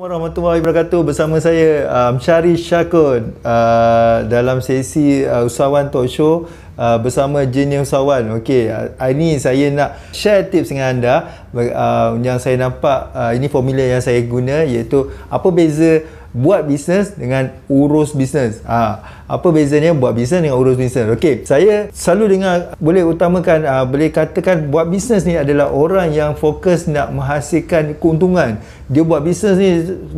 Assalamualaikum warahmatullahi wabarakatuh bersama saya um, Syari Syakun uh, dalam sesi uh, usahawan talk show uh, bersama jenius usahawan Okey, uh, hari ini saya nak share tips dengan anda uh, yang saya nampak uh, ini formula yang saya guna iaitu apa beza buat bisnes dengan urus bisnes ha, apa bezanya buat bisnes dengan urus bisnes Okey, saya selalu dengar boleh utamakan ha, boleh katakan buat bisnes ni adalah orang yang fokus nak menghasilkan keuntungan dia buat bisnes ni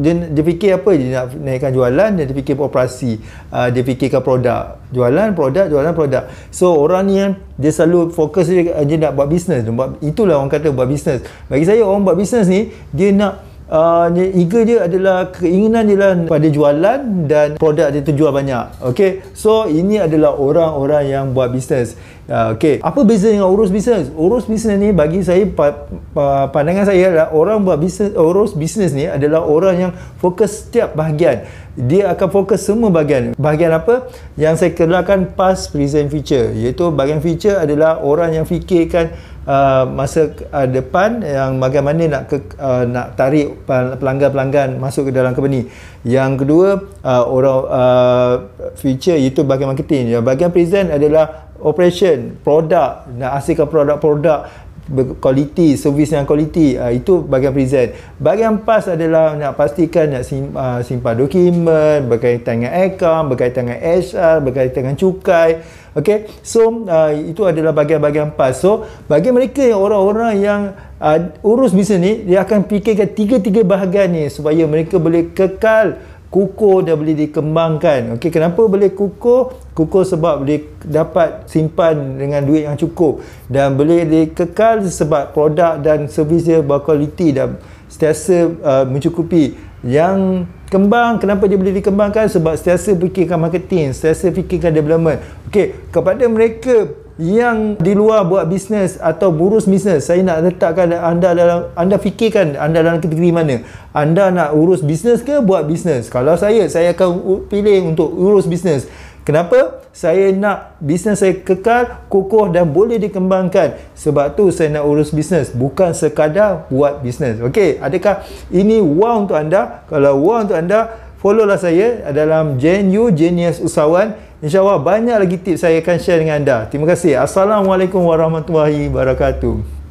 dia, dia fikir apa dia nak naikkan jualan dia fikir operasi ha, dia fikirkan produk jualan produk jualan produk so orang ni yang dia selalu fokus dia, dia nak buat bisnes itulah orang kata buat bisnes bagi saya orang buat bisnes ni dia nak Uh, eager dia adalah keinginan dia lah pada jualan dan produk dia tu jual banyak. Okay, so ini adalah orang-orang yang buat bisnes. Uh, ah, okay, apa beza dengan urus bisnes? Urus bisnes ni bagi saya pa, pa, pandangan saya adalah orang buat bisnes urus bisnes ni adalah orang yang fokus setiap bahagian. Dia akan fokus semua bahagian. Bahagian apa? Yang saya kenalkan past, present, future. Iaitu bahagian future adalah orang yang fikirkan uh, masa uh, depan yang bagaimana nak ke, uh, nak tarik pelanggan-pelanggan masuk ke dalam company. Yang kedua uh, orang uh, future itu bahagian marketing. Yang bahagian present adalah operation, produk, nak hasilkan produk-produk quality, servis yang quality uh, itu bagian present. Bagian pas adalah nak pastikan nak sim, uh, simpan dokumen berkaitan dengan account, berkaitan dengan HR, berkaitan dengan cukai. Okay, so uh, itu adalah bagian-bagian pas. So bagi mereka yang orang-orang yang uh, urus bisnes ni, dia akan fikirkan tiga-tiga bahagian ni supaya mereka boleh kekal kukuh dan boleh dikembangkan. Okay, kenapa boleh kukuh? Kukuh sebab boleh dapat simpan dengan duit yang cukup dan boleh dikekal sebab produk dan servis dia berkualiti dan setiasa uh, mencukupi yang kembang kenapa dia boleh dikembangkan sebab setiasa fikirkan marketing setiasa fikirkan development Okey, kepada mereka yang di luar buat bisnes atau urus bisnes, saya nak letakkan anda dalam anda fikirkan anda dalam kategori mana? Anda nak urus bisnes ke buat bisnes? Kalau saya, saya akan pilih untuk urus bisnes. Kenapa? Saya nak bisnes saya kekal, kukuh dan boleh dikembangkan. Sebab tu saya nak urus bisnes, bukan sekadar buat bisnes. Okey, adakah ini wow untuk anda? Kalau wow untuk anda, Follow lah saya dalam Gen U Genius Usahawan. InsyaAllah banyak lagi tips saya akan share dengan anda. Terima kasih. Assalamualaikum warahmatullahi wabarakatuh.